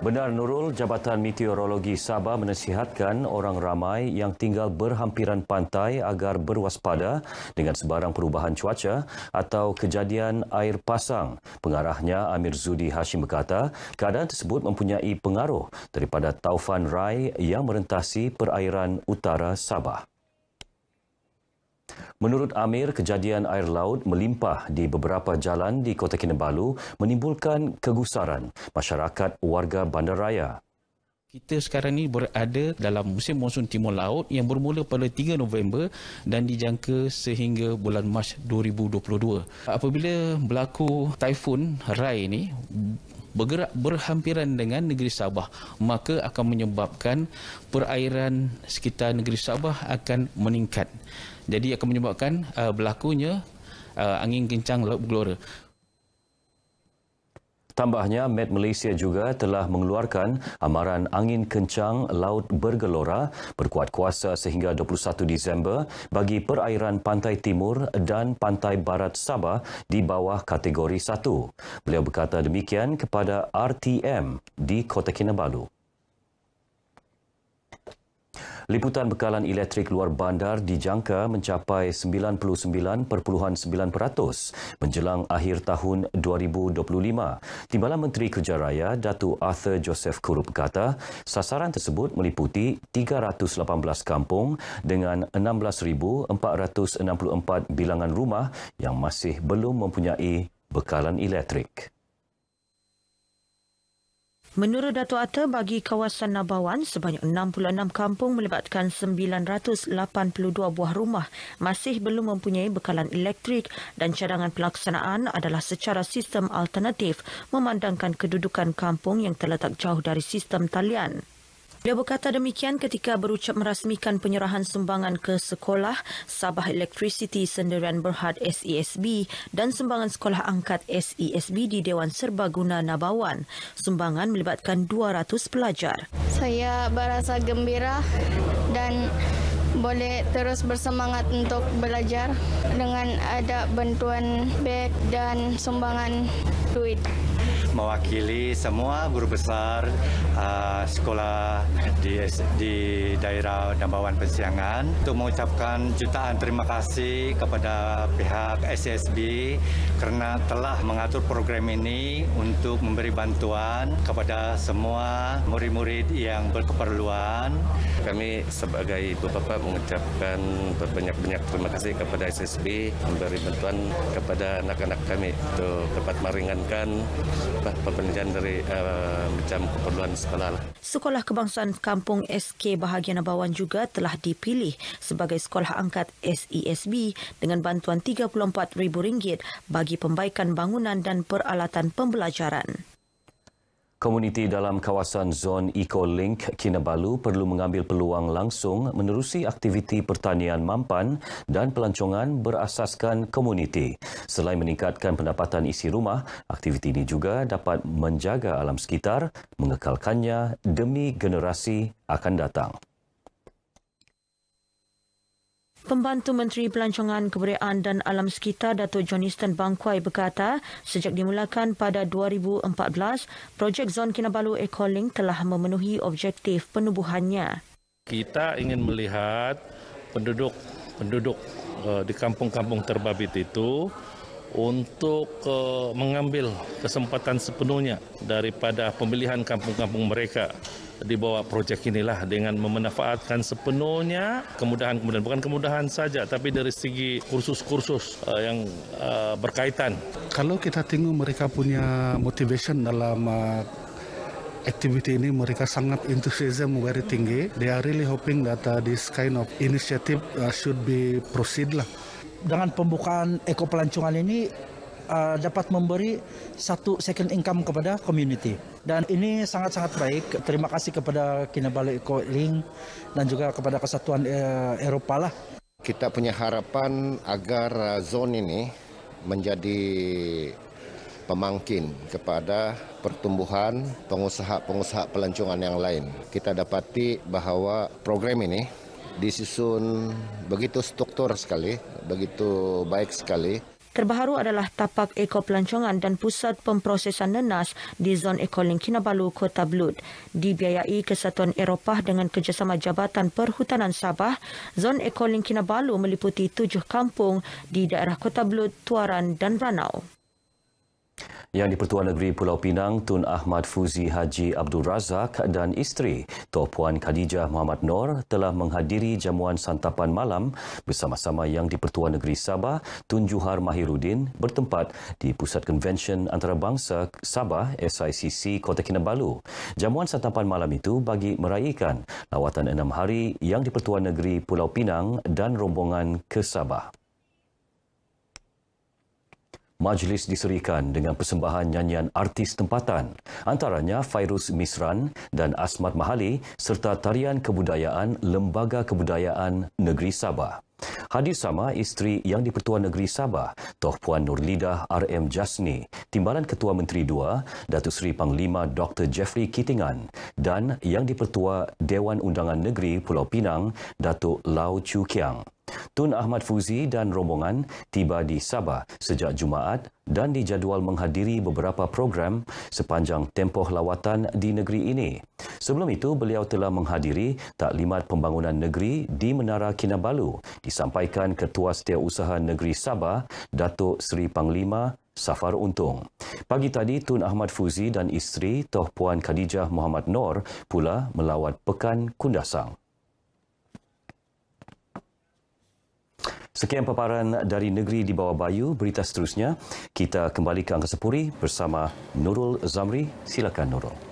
Benar Nurul, Jabatan Meteorologi Sabah menasihatkan orang ramai yang tinggal berhampiran pantai agar berwaspada dengan sebarang perubahan cuaca atau kejadian air pasang. Pengarahnya Amir Zudi Hashim berkata, keadaan tersebut mempunyai pengaruh daripada Taufan Rai yang merentasi perairan utara Sabah. Menurut Amir, kejadian air laut melimpah di beberapa jalan di Kota Kinabalu menimbulkan kegusaran masyarakat warga bandaraya. Kita sekarang ini berada dalam musim monsun timur laut yang bermula pada 3 November dan dijangka sehingga bulan Mac 2022. Apabila berlaku Taifun Rai ini, bergerak berhampiran dengan negeri Sabah maka akan menyebabkan perairan sekitar negeri Sabah akan meningkat jadi akan menyebabkan uh, berlakunya uh, angin kencang laut bergelora Tambahnya, Met Malaysia juga telah mengeluarkan amaran angin kencang laut bergelora berkuat kuasa sehingga 21 Disember bagi perairan pantai timur dan pantai barat Sabah di bawah kategori 1. Beliau berkata demikian kepada RTM di Kota Kinabalu. Liputan bekalan elektrik luar bandar dijangka mencapai 99.9% menjelang akhir tahun 2025. Timbalan Menteri Kerja Raya Datu Arthur Joseph Kurup kata, sasaran tersebut meliputi 318 kampung dengan 16,464 bilangan rumah yang masih belum mempunyai bekalan elektrik. Menurut Dato' Atta, bagi kawasan Nabawan, sebanyak 66 kampung melibatkan 982 buah rumah masih belum mempunyai bekalan elektrik dan cadangan pelaksanaan adalah secara sistem alternatif memandangkan kedudukan kampung yang terletak jauh dari sistem talian. Beliau berkata demikian ketika berucap merasmikan penyerahan sumbangan ke sekolah Sabah Electricity Sendirian Berhad SESB dan sumbangan sekolah angkat SESB di Dewan Serbaguna Nabawan. Sumbangan melibatkan 200 pelajar. Saya berasa gembira dan boleh terus bersemangat untuk belajar dengan ada bantuan beg dan sumbangan duit. mewakili semua guru besar uh, sekolah di, di daerah Dambawan Pesiangan untuk mengucapkan jutaan terima kasih kepada pihak SSB karena telah mengatur program ini untuk memberi bantuan kepada semua murid-murid yang berkeperluan. Kami sebagai Ibu Bapak mengucapkan berbanyak-banyak terima kasih kepada SSB memberi bantuan kepada anak-anak kami untuk dapat meringankan apa perbelanjaan dari uh, macam keperluan sekolah lah. Sekolah Kebangsaan Kampung SK Bahagian Abawan juga telah dipilih sebagai sekolah angkat SESB dengan bantuan RM34,000 bagi pembaikan bangunan dan peralatan pembelajaran. Komuniti dalam kawasan zon EcoLink Kinabalu perlu mengambil peluang langsung menerusi aktiviti pertanian mampan dan pelancongan berasaskan komuniti. Selain meningkatkan pendapatan isi rumah, aktiviti ini juga dapat menjaga alam sekitar, mengekalkannya demi generasi akan datang. Pembantu Menteri Pelancongan Kebudayaan dan Alam Sekitar Dato' Johniston Bangkuai berkata, sejak dimulakan pada 2014, projek Zon Kinabalu Ecoling telah memenuhi objektif penubuhannya. Kita ingin melihat penduduk penduduk eh, di kampung-kampung terbabit itu untuk eh, mengambil kesempatan sepenuhnya daripada pemilihan kampung-kampung mereka di bawah projek inilah dengan memanfaatkan sepenuhnya kemudahan-kemudahan bukan kemudahan saja tapi dari segi kursus-kursus uh, yang uh, berkaitan kalau kita tengok mereka punya motivation dalam uh, aktiviti ini mereka sangat enthusiasm very tinggi. They are really hoping that uh, this kind of initiative uh, should be proceed lah. Dengan pembukaan ekopelancongan ini, uh, dapat memberi satu second income kepada community. Dan ini sangat-sangat baik. Terima kasih kepada Kinabalu Eco Link dan juga kepada Kesatuan uh, eh, Eropa lah. Kita punya harapan agar uh, zon ini menjadi pemangkin kepada pertumbuhan pengusaha-pengusaha pelancongan yang lain. Kita dapati bahawa program ini disusun begitu struktur sekali, begitu baik sekali terbaru adalah tapak ekor pelancongan dan pusat pemprosesan nenas di zon ekoling Kinabalu, Kota Blut. Dibiayai Kesatuan Eropah dengan kerjasama Jabatan Perhutanan Sabah, zon ekoling Kinabalu meliputi tujuh kampung di daerah Kota Blut, Tuaran dan Ranau. Yang di-Pertuan Negeri Pulau Pinang, Tun Ahmad Fuzi Haji Abdul Razak dan isteri, Tuan Puan Khadijah Muhammad Nor telah menghadiri jamuan santapan malam bersama-sama Yang di-Pertuan Negeri Sabah, Tun Juhar Mahirudin bertempat di Pusat Convention Antarabangsa Sabah SICC Kota Kinabalu. Jamuan santapan malam itu bagi meraihkan lawatan enam hari Yang di-Pertuan Negeri Pulau Pinang dan rombongan ke Sabah. Majlis diserikan dengan persembahan nyanyian artis tempatan antaranya Fairuz Misran dan Asmat Mahali serta tarian kebudayaan Lembaga Kebudayaan Negeri Sabah. Hadir sama isteri Yang di-Pertua Negeri Sabah, Toh Puan Nurlidah RM Jasni, Timbalan Ketua Menteri II, Datuk Seri Panglima Dr. Jeffrey Kitingan dan Yang di-Pertua Dewan Undangan Negeri Pulau Pinang, Datuk Lau Chu Kiang. Tun Ahmad Fuzi dan rombongan tiba di Sabah sejak Jumaat dan dijadual menghadiri beberapa program sepanjang tempoh lawatan di negeri ini. Sebelum itu, beliau telah menghadiri taklimat pembangunan negeri di Menara Kinabalu disampaikan Ketua Setiausaha Negeri Sabah, Datuk Seri Panglima Safar Untung. Pagi tadi, Tun Ahmad Fuzi dan isteri Toh Puan Khadijah Muhammad Nor pula melawat Pekan Kundasang. Sekian paparan dari negeri di bawah bayu, berita seterusnya. Kita kembali ke Angkasa Puri bersama Nurul Zamri. Silakan Nurul.